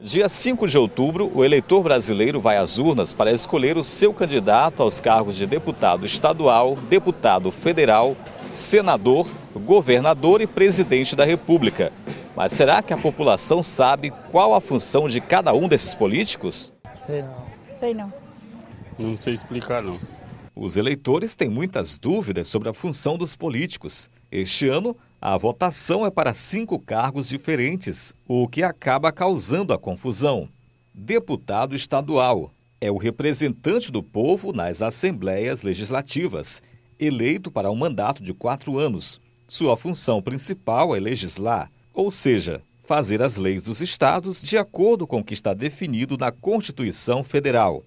Dia 5 de outubro, o eleitor brasileiro vai às urnas para escolher o seu candidato aos cargos de deputado estadual, deputado federal, senador, governador e presidente da República. Mas será que a população sabe qual a função de cada um desses políticos? Sei não. Sei não. Não sei explicar não. Os eleitores têm muitas dúvidas sobre a função dos políticos. Este ano, a votação é para cinco cargos diferentes, o que acaba causando a confusão. Deputado estadual é o representante do povo nas assembleias legislativas, eleito para um mandato de quatro anos. Sua função principal é legislar, ou seja, fazer as leis dos estados de acordo com o que está definido na Constituição Federal.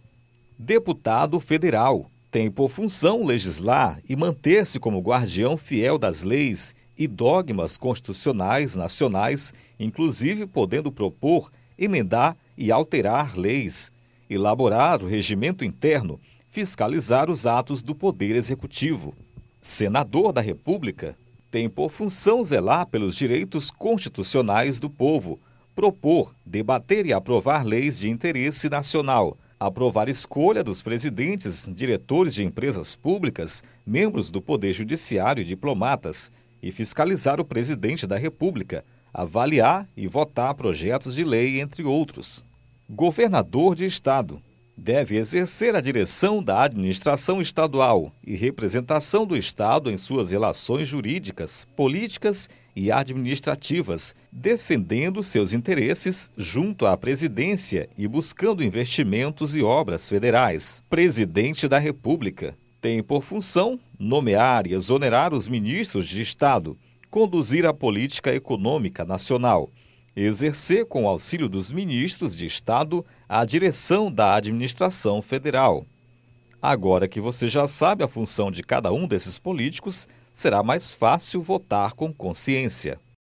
Deputado federal tem por função legislar e manter-se como guardião fiel das leis e dogmas constitucionais nacionais, inclusive podendo propor, emendar e alterar leis, elaborar o regimento interno, fiscalizar os atos do Poder Executivo. Senador da República tem por função zelar pelos direitos constitucionais do povo, propor, debater e aprovar leis de interesse nacional, aprovar escolha dos presidentes, diretores de empresas públicas, membros do Poder Judiciário e diplomatas, e fiscalizar o presidente da República, avaliar e votar projetos de lei, entre outros. Governador de Estado deve exercer a direção da administração estadual e representação do Estado em suas relações jurídicas, políticas e administrativas, defendendo seus interesses junto à presidência e buscando investimentos e obras federais. Presidente da República tem por função nomear e exonerar os ministros de Estado, conduzir a política econômica nacional, exercer com auxílio dos ministros de Estado a direção da administração federal. Agora que você já sabe a função de cada um desses políticos, será mais fácil votar com consciência.